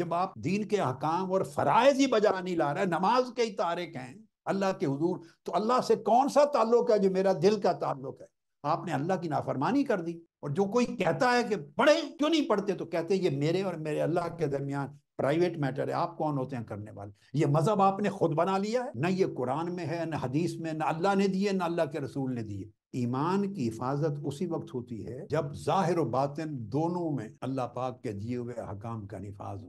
जब आप दीन के हकाम और फराइज ही बजा नहीं ला रहे नमाज के ही तारक हैं अल्लाह के हजूर तो अल्लाह से कौन सा ताल्लुक है जो मेरा दिल का ताल्लुक है आपने अल्लाह की नाफरमानी कर दी और जो कोई कहता है कि पढ़े क्यों नहीं पढ़ते तो कहते ये मेरे और मेरे अल्लाह के दरमियान प्राइवेट मैटर है आप कौन होते हैं करने वाले ये मजहब आपने खुद बना लिया है ना ये कुरान में है ना हदीस में ना अल्लाह ने दिए ना अल्लाह के रसूल ने दिए ईमान की हिफाजत उसी वक्त होती है जब जाहिर बातिन दोनों में अल्लाह पाक के दिए हुए हकाम का निफाज